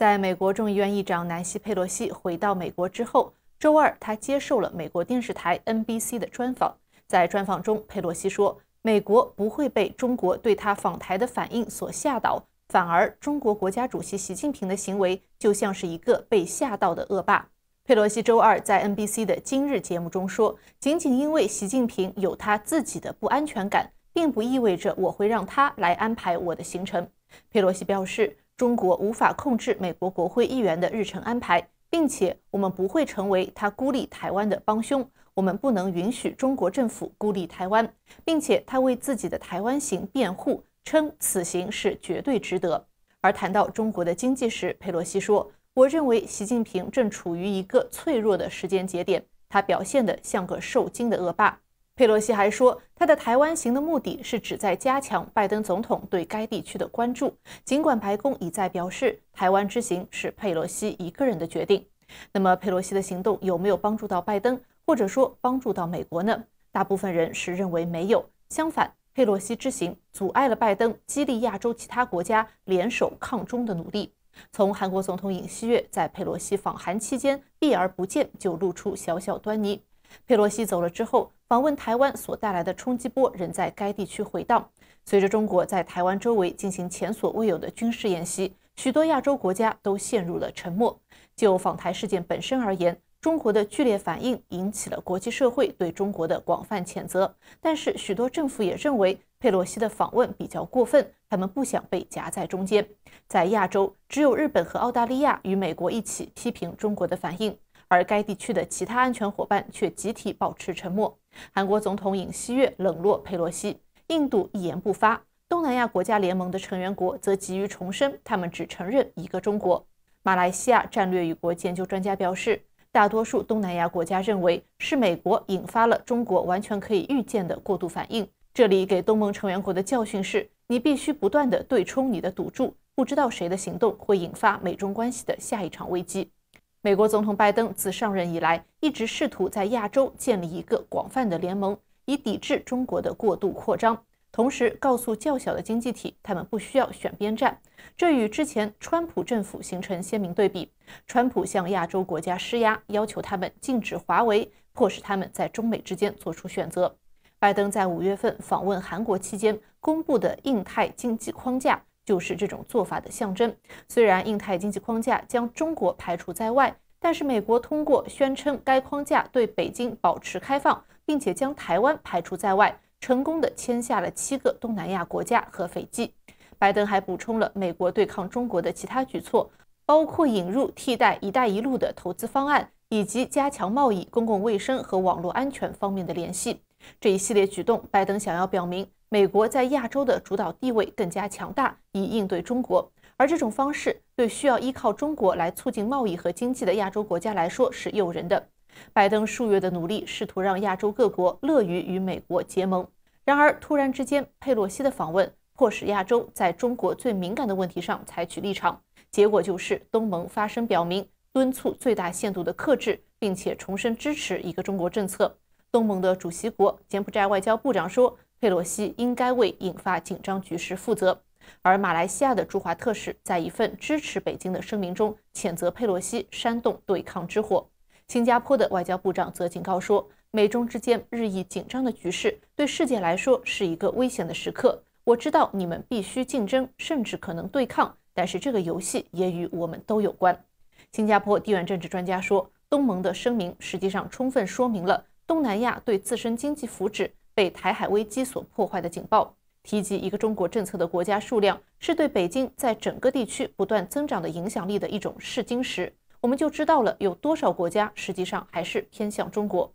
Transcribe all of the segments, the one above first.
在美国众议院议长南希·佩洛西回到美国之后，周二他接受了美国电视台 NBC 的专访。在专访中，佩洛西说：“美国不会被中国对他访台的反应所吓倒，反而中国国家主席习近平的行为就像是一个被吓到的恶霸。”佩洛西周二在 NBC 的今日节目中说：“仅仅因为习近平有他自己的不安全感，并不意味着我会让他来安排我的行程。”佩洛西表示。中国无法控制美国国会议员的日程安排，并且我们不会成为他孤立台湾的帮凶。我们不能允许中国政府孤立台湾，并且他为自己的台湾行辩护，称此行是绝对值得。而谈到中国的经济时，佩洛西说：“我认为习近平正处于一个脆弱的时间节点，他表现的像个受惊的恶霸。”佩洛西还说，他的台湾行的目的是旨在加强拜登总统对该地区的关注。尽管白宫已在表示，台湾之行是佩洛西一个人的决定。那么，佩洛西的行动有没有帮助到拜登，或者说帮助到美国呢？大部分人是认为没有。相反，佩洛西之行阻碍了拜登激励亚洲其他国家联手抗中的努力。从韩国总统尹锡悦在佩洛西访韩期间避而不见，就露出小小端倪。佩洛西走了之后，访问台湾所带来的冲击波仍在该地区回荡。随着中国在台湾周围进行前所未有的军事演习，许多亚洲国家都陷入了沉默。就访台事件本身而言，中国的剧烈反应引起了国际社会对中国的广泛谴责。但是，许多政府也认为佩洛西的访问比较过分，他们不想被夹在中间。在亚洲，只有日本和澳大利亚与美国一起批评中国的反应。而该地区的其他安全伙伴却集体保持沉默。韩国总统尹锡悦冷落佩洛西，印度一言不发，东南亚国家联盟的成员国则急于重申他们只承认一个中国。马来西亚战略与国际研究专家表示，大多数东南亚国家认为是美国引发了中国完全可以预见的过度反应。这里给东盟成员国的教训是，你必须不断地对冲你的赌注，不知道谁的行动会引发美中关系的下一场危机。美国总统拜登自上任以来，一直试图在亚洲建立一个广泛的联盟，以抵制中国的过度扩张。同时，告诉较小的经济体，他们不需要选边站。这与之前川普政府形成鲜明对比。川普向亚洲国家施压，要求他们禁止华为，迫使他们在中美之间做出选择。拜登在五月份访问韩国期间公布的印太经济框架。就是这种做法的象征。虽然印太经济框架将中国排除在外，但是美国通过宣称该框架对北京保持开放，并且将台湾排除在外，成功的签下了七个东南亚国家和斐济。拜登还补充了美国对抗中国的其他举措，包括引入替代“一带一路”的投资方案，以及加强贸易、公共卫生和网络安全方面的联系。这一系列举动，拜登想要表明。美国在亚洲的主导地位更加强大，以应对中国。而这种方式对需要依靠中国来促进贸易和经济的亚洲国家来说是诱人的。拜登数月的努力试图让亚洲各国乐于与美国结盟，然而突然之间，佩洛西的访问迫使亚洲在中国最敏感的问题上采取立场。结果就是东盟发声表明，敦促最大限度的克制，并且重申支持一个中国政策。东盟的主席国柬埔寨外交部长说。佩洛西应该为引发紧张局势负责，而马来西亚的驻华特使在一份支持北京的声明中谴责佩洛西煽动对抗之火。新加坡的外交部长则警告说，美中之间日益紧张的局势对世界来说是一个危险的时刻。我知道你们必须竞争，甚至可能对抗，但是这个游戏也与我们都有关。新加坡地缘政治专家说，东盟的声明实际上充分说明了东南亚对自身经济福祉。被台海危机所破坏的警报，提及一个中国政策的国家数量，是对北京在整个地区不断增长的影响力的一种试金石。我们就知道了有多少国家实际上还是偏向中国。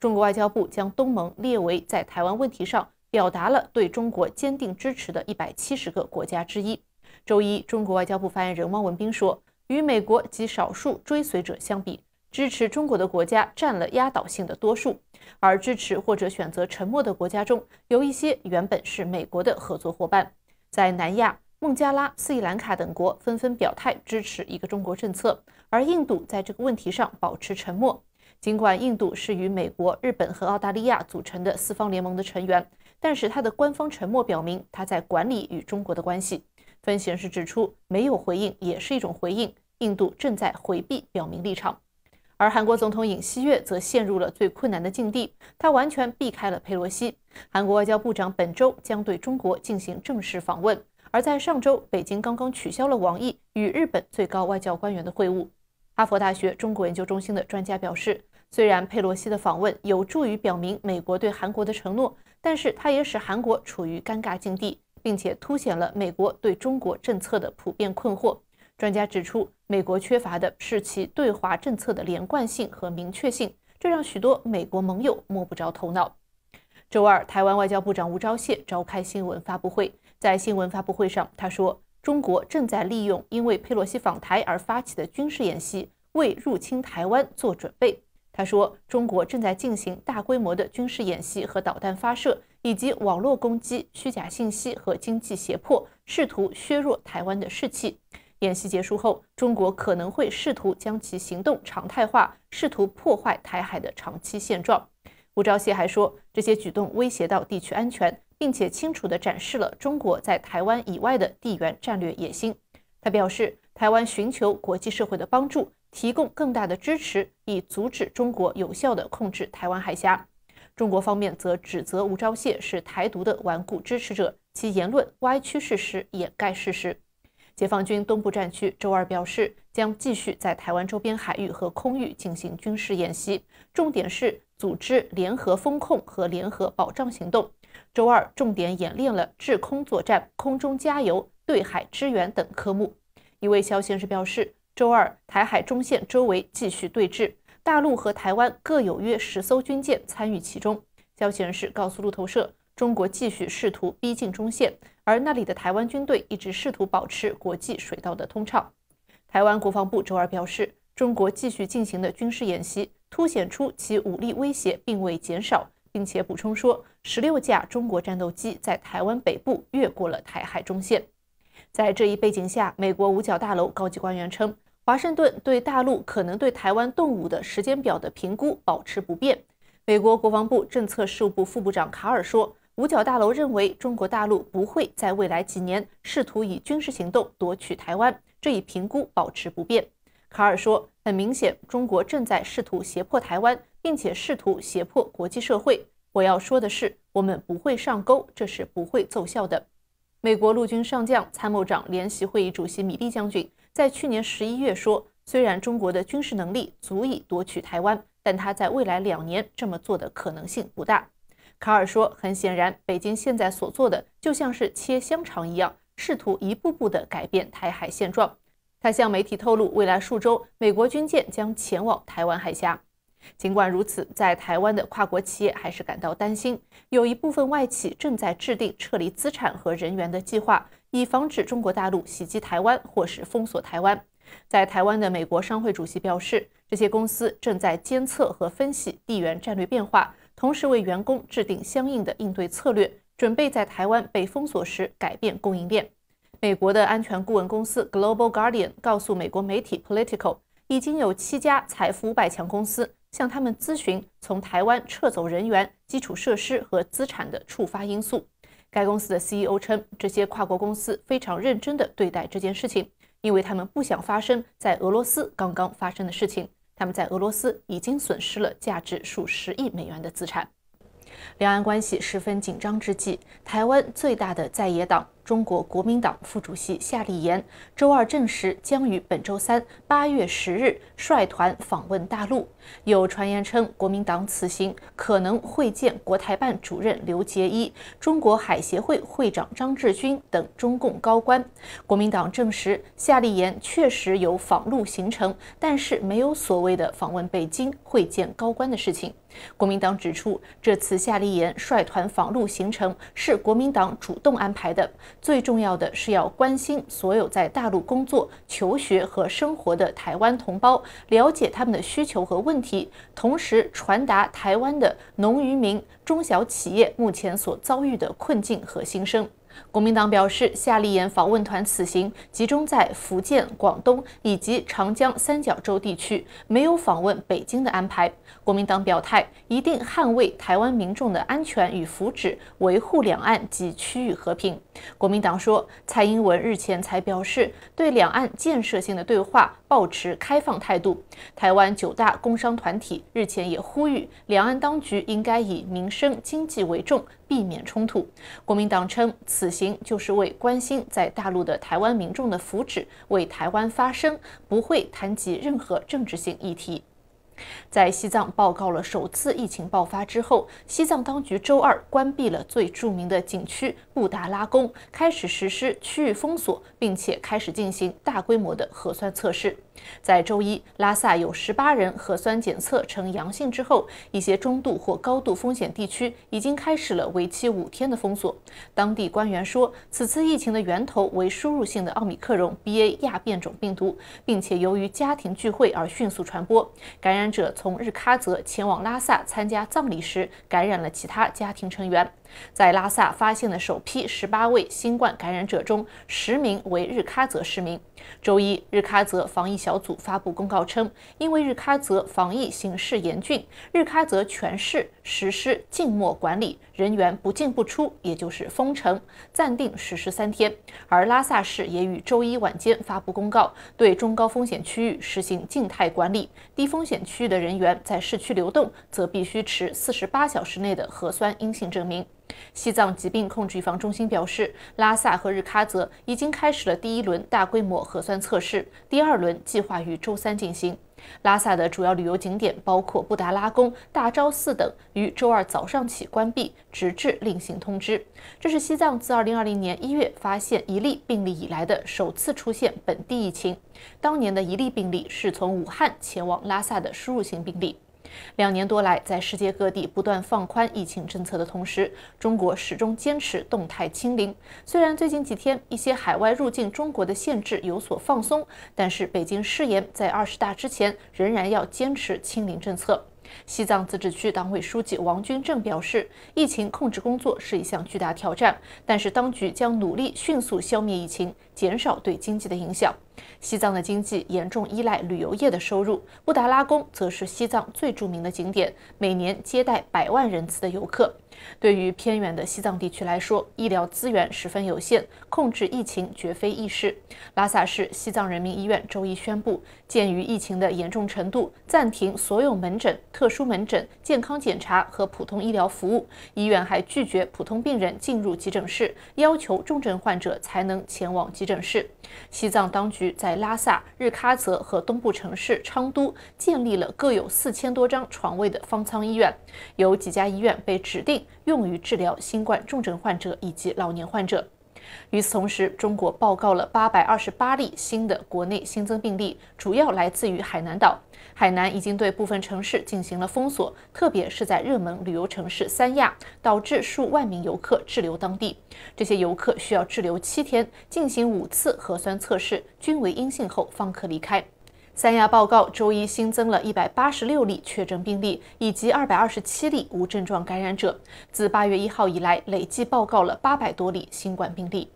中国外交部将东盟列为在台湾问题上表达了对中国坚定支持的一百七十个国家之一。周一，中国外交部发言人汪文斌说：“与美国及少数追随者相比。”支持中国的国家占了压倒性的多数，而支持或者选择沉默的国家中，有一些原本是美国的合作伙伴，在南亚，孟加拉、斯里兰卡等国纷纷表态支持一个中国政策，而印度在这个问题上保持沉默。尽管印度是与美国、日本和澳大利亚组成的四方联盟的成员，但是它的官方沉默表明它在管理与中国的关系。分析人士指出，没有回应也是一种回应，印度正在回避表明立场。而韩国总统尹锡悦则陷入了最困难的境地，他完全避开了佩洛西。韩国外交部长本周将对中国进行正式访问，而在上周，北京刚刚取消了王毅与日本最高外交官员的会晤。哈佛大学中国研究中心的专家表示，虽然佩洛西的访问有助于表明美国对韩国的承诺，但是它也使韩国处于尴尬境地，并且凸显了美国对中国政策的普遍困惑。专家指出。美国缺乏的是其对华政策的连贯性和明确性，这让许多美国盟友摸不着头脑。周二，台湾外交部长吴钊燮召开新闻发布会，在新闻发布会上，他说：“中国正在利用因为佩洛西访台而发起的军事演习，为入侵台湾做准备。”他说：“中国正在进行大规模的军事演习和导弹发射，以及网络攻击、虚假信息和经济胁迫，试图削弱台湾的士气。”演习结束后，中国可能会试图将其行动常态化，试图破坏台海的长期现状。吴钊燮还说，这些举动威胁到地区安全，并且清楚地展示了中国在台湾以外的地缘战略野心。他表示，台湾寻求国际社会的帮助，提供更大的支持，以阻止中国有效地控制台湾海峡。中国方面则指责吴钊燮是台独的顽固支持者，其言论歪曲事实，掩盖事实。解放军东部战区周二表示，将继续在台湾周边海域和空域进行军事演习，重点是组织联合风控和联合保障行动。周二重点演练了制空作战、空中加油、对海支援等科目。一位消息人士表示，周二台海中线周围继续对峙，大陆和台湾各有约十艘军舰参与其中。消息人士告诉路透社，中国继续试图逼近中线。而那里的台湾军队一直试图保持国际水道的通畅。台湾国防部周二表示，中国继续进行的军事演习凸显出其武力威胁并未减少，并且补充说，十六架中国战斗机在台湾北部越过了台海中线。在这一背景下，美国五角大楼高级官员称，华盛顿对大陆可能对台湾动武的时间表的评估保持不变。美国国防部政策事务部副部长卡尔说。五角大楼认为，中国大陆不会在未来几年试图以军事行动夺取台湾，这一评估保持不变。卡尔说：“很明显，中国正在试图胁迫台湾，并且试图胁迫国际社会。我要说的是，我们不会上钩，这是不会奏效的。”美国陆军上将、参谋长联席会议主席米利将军在去年十一月说：“虽然中国的军事能力足以夺取台湾，但他在未来两年这么做的可能性不大。”卡尔说：“很显然，北京现在所做的就像是切香肠一样，试图一步步地改变台海现状。”他向媒体透露，未来数周，美国军舰将前往台湾海峡。尽管如此，在台湾的跨国企业还是感到担心，有一部分外企正在制定撤离资产和人员的计划，以防止中国大陆袭击台湾或是封锁台湾。在台湾的美国商会主席表示，这些公司正在监测和分析地缘战略变化。同时为员工制定相应的应对策略，准备在台湾被封锁时改变供应链。美国的安全顾问公司 Global Guardian 告诉美国媒体 Politico，已经有七家财富五百强公司向他们咨询从台湾撤走人员、基础设施和资产的触发因素。该公司的 CEO 称，这些跨国公司非常认真地对待这件事情，因为他们不想发生在俄罗斯刚刚发生的事情。他们在俄罗斯已经损失了价值数十亿美元的资产。两岸关系十分紧张之际，台湾最大的在野党。中国国民党副主席夏立言周二证实，将于本周三（八月十日）率团访问大陆。有传言称，国民党此行可能会见国台办主任刘捷一、中国海协会会长张志军等中共高官。国民党证实，夏立言确实有访陆行程，但是没有所谓的访问北京会见高官的事情。国民党指出，这次夏立言率团访陆行程是国民党主动安排的。最重要的是要关心所有在大陆工作、求学和生活的台湾同胞，了解他们的需求和问题，同时传达台湾的农渔民、中小企业目前所遭遇的困境和心声。国民党表示，夏立言访问团此行集中在福建、广东以及长江三角洲地区，没有访问北京的安排。国民党表态，一定捍卫台湾民众的安全与福祉，维护两岸及区域和平。国民党说，蔡英文日前才表示，对两岸建设性的对话。保持开放态度。台湾九大工商团体日前也呼吁，两岸当局应该以民生经济为重，避免冲突。国民党称，此行就是为关心在大陆的台湾民众的福祉，为台湾发声，不会谈及任何政治性议题。在西藏报告了首次疫情爆发之后，西藏当局周二关闭了最著名的景区布达拉宫，开始实施区域封锁，并且开始进行大规模的核酸测试。在周一，拉萨有十八人核酸检测呈阳性之后，一些中度或高度风险地区已经开始了为期五天的封锁。当地官员说，此次疫情的源头为输入性的奥密克戎 BA 亚变种病毒，并且由于家庭聚会而迅速传播感染。者从日喀则前往拉萨参加葬礼时，感染了其他家庭成员。在拉萨发现的首批十八位新冠感染者中，十名为日喀则市民。周一日喀则防疫小组发布公告称，因为日喀则防疫形势严峻，日喀则全市实施静默管理，人员不进不出，也就是封城，暂定实施三天。而拉萨市也于周一晚间发布公告，对中高风险区域实行静态管理，低风险区域的人员在市区流动则必须持四十八小时内的核酸阴性证明。西藏疾病控制预防中心表示，拉萨和日喀则已经开始了第一轮大规模核酸测试，第二轮计划于周三进行。拉萨的主要旅游景点包括布达拉宫、大昭寺等，于周二早上起关闭，直至另行通知。这是西藏自2020年1月发现一例病例以来的首次出现本地疫情。当年的一例病例是从武汉前往拉萨的输入性病例。两年多来，在世界各地不断放宽疫情政策的同时，中国始终坚持动态清零。虽然最近几天一些海外入境中国的限制有所放松，但是北京誓言在二十大之前仍然要坚持清零政策。西藏自治区党委书记王军正表示，疫情控制工作是一项巨大挑战，但是当局将努力迅速消灭疫情，减少对经济的影响。西藏的经济严重依赖旅游业的收入，布达拉宫则是西藏最著名的景点，每年接待百万人次的游客。对于偏远的西藏地区来说，医疗资源十分有限，控制疫情绝非易事。拉萨市西藏人民医院周一宣布，鉴于疫情的严重程度，暂停所有门诊、特殊门诊、健康检查和普通医疗服务。医院还拒绝普通病人进入急诊室，要求重症患者才能前往急诊室。西藏当局。在拉萨、日喀则和东部城市昌都建立了各有四千多张床位的方舱医院，有几家医院被指定用于治疗新冠重症患者以及老年患者。与此同时，中国报告了828例新的国内新增病例，主要来自于海南岛。海南已经对部分城市进行了封锁，特别是在热门旅游城市三亚，导致数万名游客滞留当地。这些游客需要滞留七天，进行五次核酸测试，均为阴性后方可离开。三亚报告周一新增了一百八十六例确诊病例，以及二百二十七例无症状感染者。自八月一号以来，累计报告了八百多例新冠病例。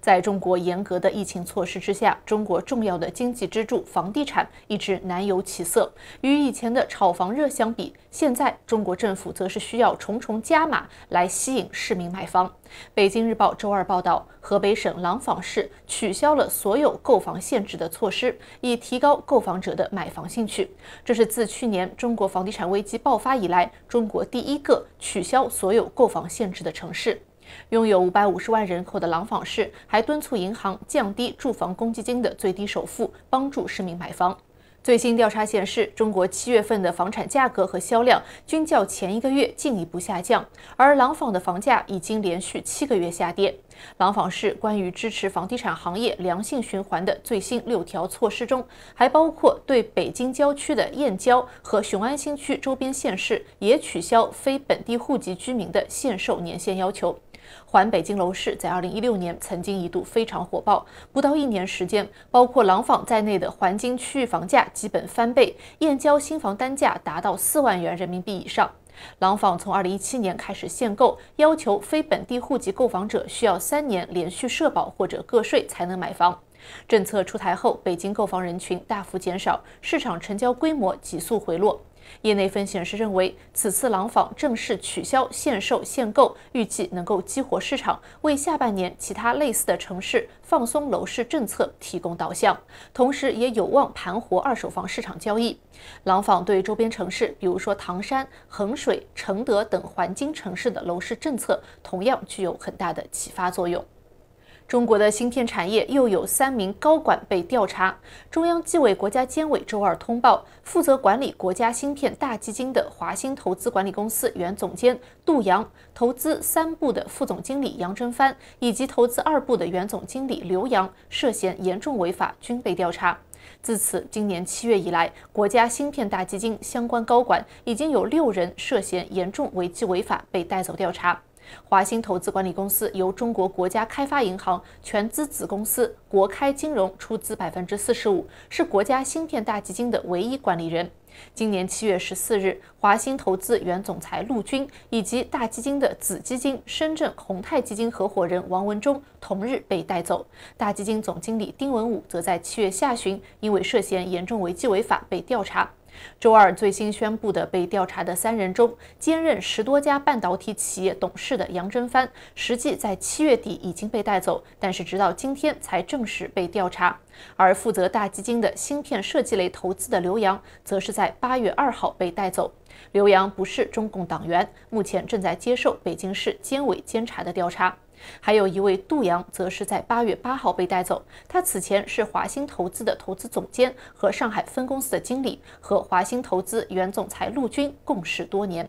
在中国严格的疫情措施之下，中国重要的经济支柱房地产一直难有起色。与以前的炒房热相比，现在中国政府则是需要重重加码来吸引市民买房。北京日报周二报道，河北省廊坊市取消了所有购房限制的措施，以提高购房者的买房兴趣。这是自去年中国房地产危机爆发以来，中国第一个取消所有购房限制的城市。拥有五百五十万人口的廊坊市还敦促银行降低住房公积金的最低首付，帮助市民买房。最新调查显示，中国七月份的房产价格和销量均较前一个月进一步下降，而廊坊的房价已经连续七个月下跌。廊坊市关于支持房地产行业良性循环的最新六条措施中，还包括对北京郊区的燕郊和雄安新区周边县市也取消非本地户籍居民的限售年限要求。环北京楼市在二零一六年曾经一度非常火爆，不到一年时间，包括廊坊在内的环京区域房价基本翻倍，燕郊新房单价达到四万元人民币以上。廊坊从二零一七年开始限购，要求非本地户籍购房者需要三年连续社保或者个税才能买房。政策出台后，北京购房人群大幅减少，市场成交规模急速回落。业内分析人士认为，此次廊坊正式取消限售限购，预计能够激活市场，为下半年其他类似的城市放松楼市政策提供导向，同时也有望盘活二手房市场交易。廊坊对周边城市，比如说唐山、衡水、承德等环京城市的楼市政策，同样具有很大的启发作用。中国的芯片产业又有三名高管被调查。中央纪委国家监委周二通报，负责管理国家芯片大基金的华兴投资管理公司原总监杜洋、投资三部的副总经理杨真帆以及投资二部的原总经理刘洋涉嫌严重违法，均被调查。自此，今年七月以来，国家芯片大基金相关高管已经有六人涉嫌严重违纪违法被带走调查。华兴投资管理公司由中国国家开发银行全资子公司国开金融出资百分之四十五，是国家芯片大基金的唯一管理人。今年七月十四日，华兴投资原总裁陆军以及大基金的子基金深圳宏泰基金合伙人王文忠同日被带走。大基金总经理丁文武则在七月下旬因为涉嫌严重违纪违法被调查。周二最新宣布的被调查的三人中，兼任十多家半导体企业董事的杨真帆，实际在七月底已经被带走，但是直到今天才正式被调查。而负责大基金的芯片设计类投资的刘洋，则是在八月二号被带走。刘洋不是中共党员，目前正在接受北京市监委监察的调查。还有一位杜洋，则是在八月八号被带走。他此前是华兴投资的投资总监和上海分公司的经理，和华兴投资原总裁陆军共事多年。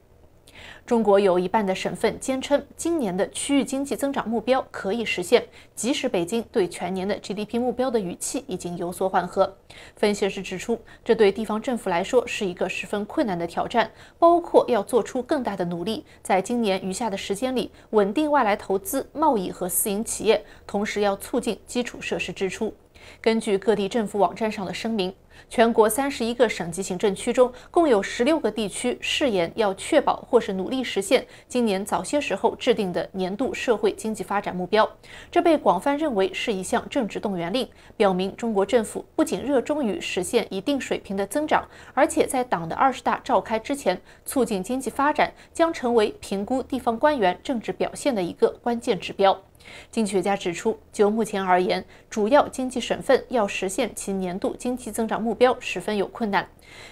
中国有一半的省份坚称，今年的区域经济增长目标可以实现，即使北京对全年的 GDP 目标的语气已经有所缓和。分析师指出，这对地方政府来说是一个十分困难的挑战，包括要做出更大的努力，在今年余下的时间里稳定外来投资、贸易和私营企业，同时要促进基础设施支出。根据各地政府网站上的声明。全国三十一个省级行政区中，共有十六个地区誓言要确保或是努力实现今年早些时候制定的年度社会经济发展目标。这被广泛认为是一项政治动员令，表明中国政府不仅热衷于实现一定水平的增长，而且在党的二十大召开之前，促进经济发展将成为评估地方官员政治表现的一个关键指标。经济学家指出，就目前而言，主要经济省份要实现其年度经济增长目标十分有困难。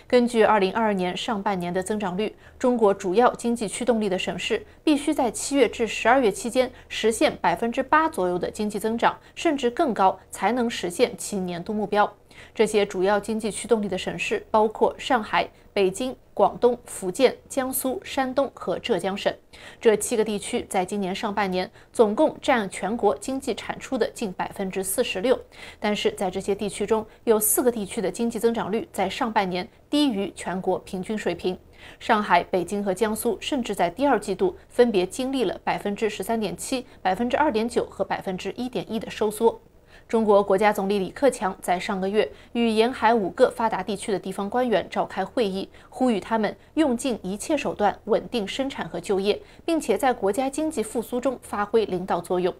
根据2022年上半年的增长率，中国主要经济驱动力的省市必须在7月至12月期间实现8%左右的经济增长，甚至更高，才能实现其年度目标。这些主要经济驱动力的省市包括上海、北京。广东、福建、江苏、山东和浙江省这七个地区，在今年上半年总共占全国经济产出的近百分之四十六。但是在这些地区中，有四个地区的经济增长率在上半年低于全国平均水平。上海、北京和江苏甚至在第二季度分别经历了百分之十三点七、百分之二点九和百分之一点一的收缩。中国国家总理李克强在上个月与沿海五个发达地区的地方官员召开会议，呼吁他们用尽一切手段稳定生产和就业，并且在国家经济复苏中发挥领导作用。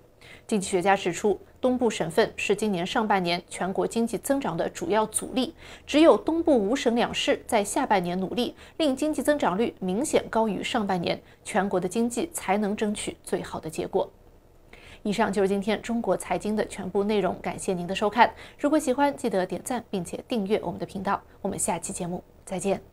经济学家指出，东部省份是今年上半年全国经济增长的主要阻力。只有东部五省两市在下半年努力，令经济增长率明显高于上半年，全国的经济才能争取最好的结果。以上就是今天中国财经的全部内容，感谢您的收看。如果喜欢，记得点赞并且订阅我们的频道。我们下期节目再见。